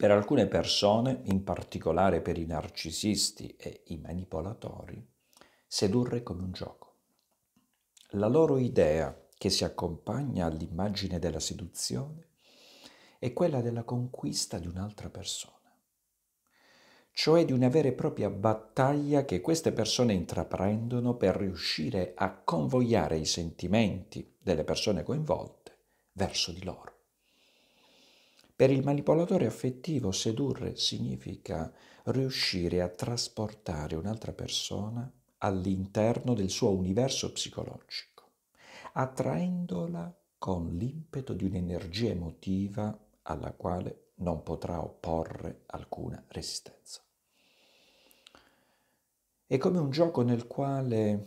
Per alcune persone, in particolare per i narcisisti e i manipolatori, sedurre è come un gioco. La loro idea, che si accompagna all'immagine della seduzione, è quella della conquista di un'altra persona, cioè di una vera e propria battaglia che queste persone intraprendono per riuscire a convogliare i sentimenti delle persone coinvolte verso di loro. Per il manipolatore affettivo sedurre significa riuscire a trasportare un'altra persona all'interno del suo universo psicologico, attraendola con l'impeto di un'energia emotiva alla quale non potrà opporre alcuna resistenza. È come un gioco nel quale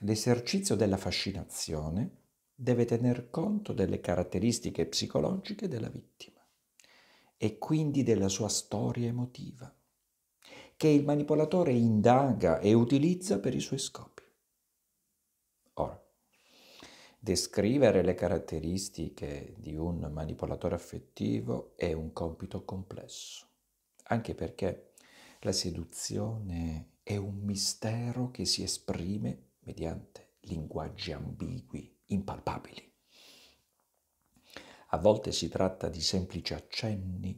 l'esercizio della fascinazione deve tener conto delle caratteristiche psicologiche della vittima e quindi della sua storia emotiva, che il manipolatore indaga e utilizza per i suoi scopi. Ora, descrivere le caratteristiche di un manipolatore affettivo è un compito complesso, anche perché la seduzione è un mistero che si esprime mediante linguaggi ambigui, impalpabili a volte si tratta di semplici accenni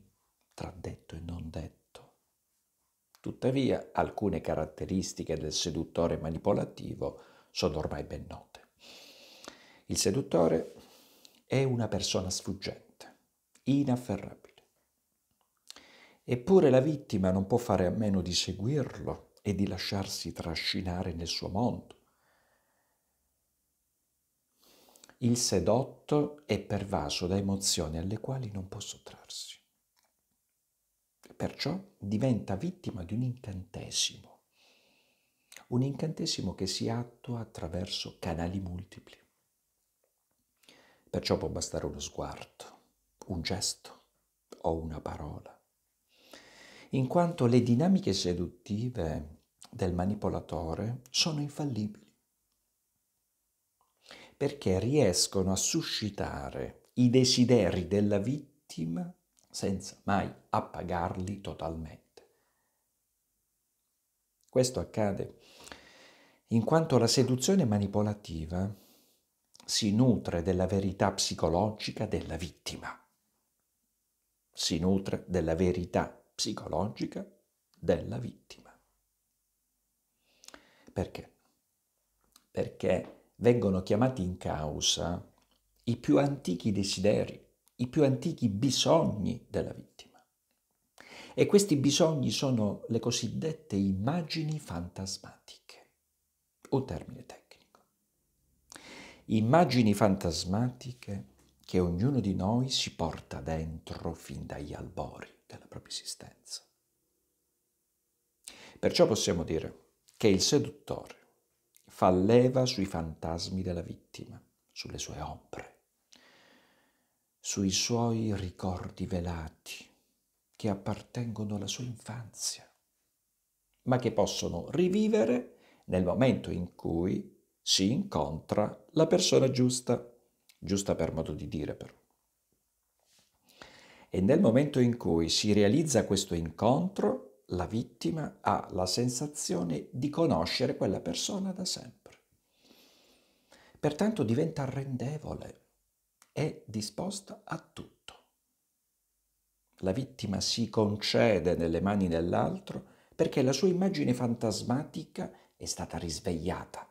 tra detto e non detto. Tuttavia alcune caratteristiche del seduttore manipolativo sono ormai ben note. Il seduttore è una persona sfuggente, inafferrabile. Eppure la vittima non può fare a meno di seguirlo e di lasciarsi trascinare nel suo mondo, Il sedotto è pervaso da emozioni alle quali non può sottrarsi. Perciò diventa vittima di un incantesimo, un incantesimo che si attua attraverso canali multipli. Perciò può bastare uno sguardo, un gesto o una parola, in quanto le dinamiche seduttive del manipolatore sono infallibili perché riescono a suscitare i desideri della vittima senza mai appagarli totalmente. Questo accade in quanto la seduzione manipolativa si nutre della verità psicologica della vittima. Si nutre della verità psicologica della vittima. Perché? Perché vengono chiamati in causa i più antichi desideri, i più antichi bisogni della vittima. E questi bisogni sono le cosiddette immagini fantasmatiche, un termine tecnico. Immagini fantasmatiche che ognuno di noi si porta dentro fin dagli albori della propria esistenza. Perciò possiamo dire che il seduttore fa leva sui fantasmi della vittima, sulle sue ombre, sui suoi ricordi velati che appartengono alla sua infanzia, ma che possono rivivere nel momento in cui si incontra la persona giusta, giusta per modo di dire però. E nel momento in cui si realizza questo incontro, la vittima ha la sensazione di conoscere quella persona da sempre. Pertanto diventa arrendevole, è disposta a tutto. La vittima si concede nelle mani dell'altro perché la sua immagine fantasmatica è stata risvegliata.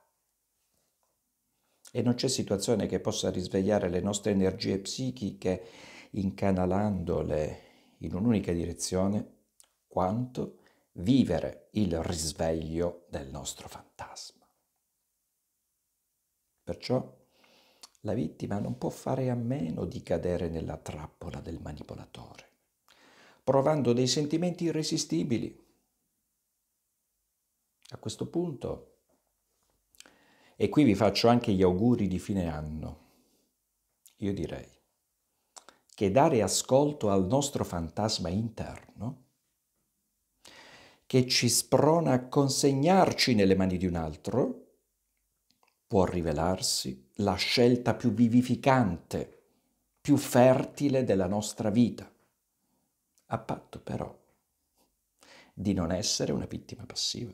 E non c'è situazione che possa risvegliare le nostre energie psichiche incanalandole in un'unica direzione quanto vivere il risveglio del nostro fantasma. Perciò la vittima non può fare a meno di cadere nella trappola del manipolatore, provando dei sentimenti irresistibili. A questo punto, e qui vi faccio anche gli auguri di fine anno, io direi che dare ascolto al nostro fantasma interno che ci sprona a consegnarci nelle mani di un altro, può rivelarsi la scelta più vivificante, più fertile della nostra vita, a patto però di non essere una vittima passiva,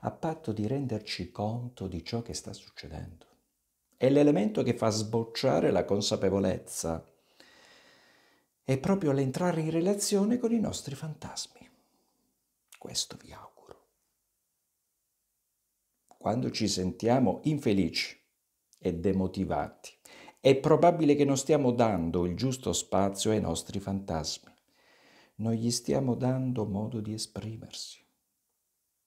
a patto di renderci conto di ciò che sta succedendo. E l'elemento che fa sbocciare la consapevolezza, è proprio l'entrare in relazione con i nostri fantasmi. Questo vi auguro. Quando ci sentiamo infelici e demotivati, è probabile che non stiamo dando il giusto spazio ai nostri fantasmi. Non gli stiamo dando modo di esprimersi.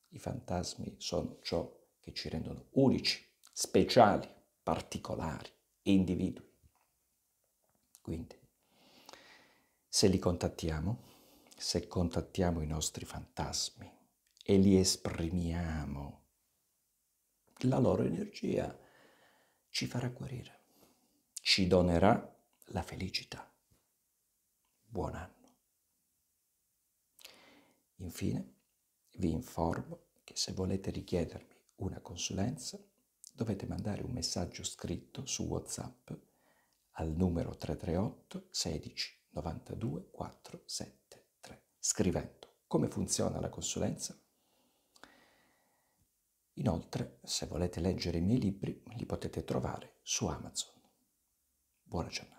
I fantasmi sono ciò che ci rendono unici, speciali, particolari, individui. Quindi, se li contattiamo, se contattiamo i nostri fantasmi e li esprimiamo, la loro energia ci farà guarire, ci donerà la felicità. Buon anno. Infine, vi informo che se volete richiedermi una consulenza, dovete mandare un messaggio scritto su WhatsApp al numero 338 16 92 47 scrivendo. Come funziona la consulenza? Inoltre, se volete leggere i miei libri, li potete trovare su Amazon. Buona giornata.